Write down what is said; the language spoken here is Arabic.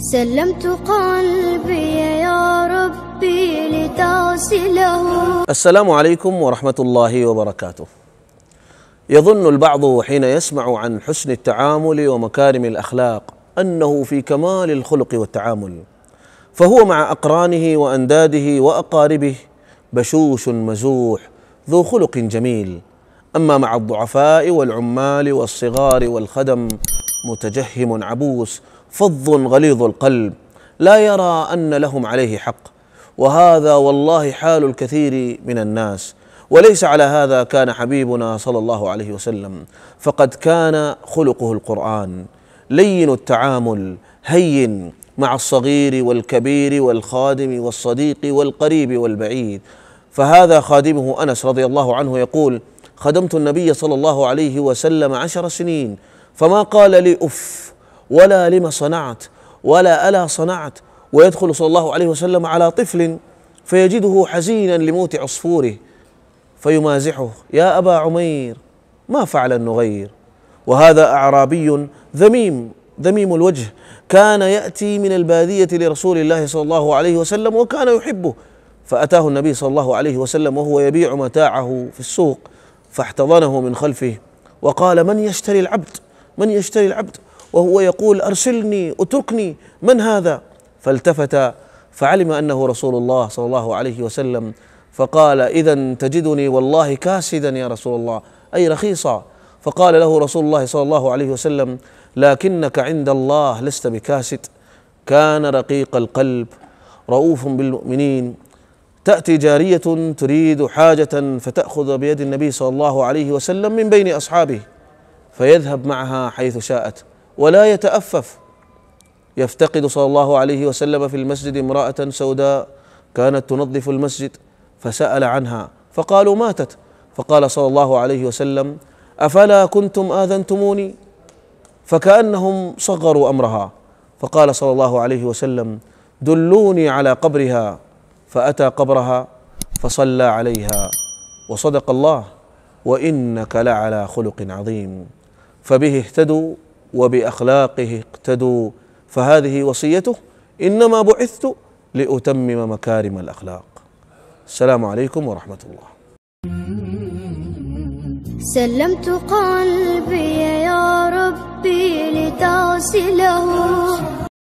سلمت قلبي يا ربي لتغسله السلام عليكم ورحمة الله وبركاته يظن البعض حين يسمع عن حسن التعامل ومكارم الأخلاق أنه في كمال الخلق والتعامل فهو مع أقرانه وأنداده وأقاربه بشوش مزوح ذو خلق جميل أما مع الضعفاء والعمال والصغار والخدم متجهم عبوس فظ غليظ القلب لا يرى ان لهم عليه حق وهذا والله حال الكثير من الناس وليس على هذا كان حبيبنا صلى الله عليه وسلم فقد كان خلقه القران لين التعامل هين مع الصغير والكبير والخادم والصديق والقريب والبعيد فهذا خادمه انس رضي الله عنه يقول خدمت النبي صلى الله عليه وسلم عشر سنين فما قال لي اف ولا لم صنعت ولا ألا صنعت ويدخل صلى الله عليه وسلم على طفل فيجده حزينا لموت عصفوره فيمازحه يا أبا عمير ما فعل النغير وهذا أعرابي ذميم ذميم الوجه كان يأتي من البادية لرسول الله صلى الله عليه وسلم وكان يحبه فأتاه النبي صلى الله عليه وسلم وهو يبيع متاعه في السوق فاحتضنه من خلفه وقال من يشتري العبد من يشتري العبد وهو يقول ارسلني اتركني من هذا فالتفت فعلم انه رسول الله صلى الله عليه وسلم فقال اذا تجدني والله كاسدا يا رسول الله اي رخيصا فقال له رسول الله صلى الله عليه وسلم لكنك عند الله لست بكاسد كان رقيق القلب رؤوف بالمؤمنين تاتي جاريه تريد حاجه فتاخذ بيد النبي صلى الله عليه وسلم من بين اصحابه فيذهب معها حيث شاءت ولا يتأفف يفتقد صلى الله عليه وسلم في المسجد امرأة سوداء كانت تنظف المسجد فسأل عنها فقالوا ماتت فقال صلى الله عليه وسلم أفلا كنتم آذنتموني فكأنهم صغروا أمرها فقال صلى الله عليه وسلم دلوني على قبرها فأتى قبرها فصلى عليها وصدق الله وإنك لعلى خلق عظيم فبه اهتدوا وباخلاقه اقتدوا فهذه وصيته انما بعثت لاتمم مكارم الاخلاق السلام عليكم ورحمه الله سلمت قلبي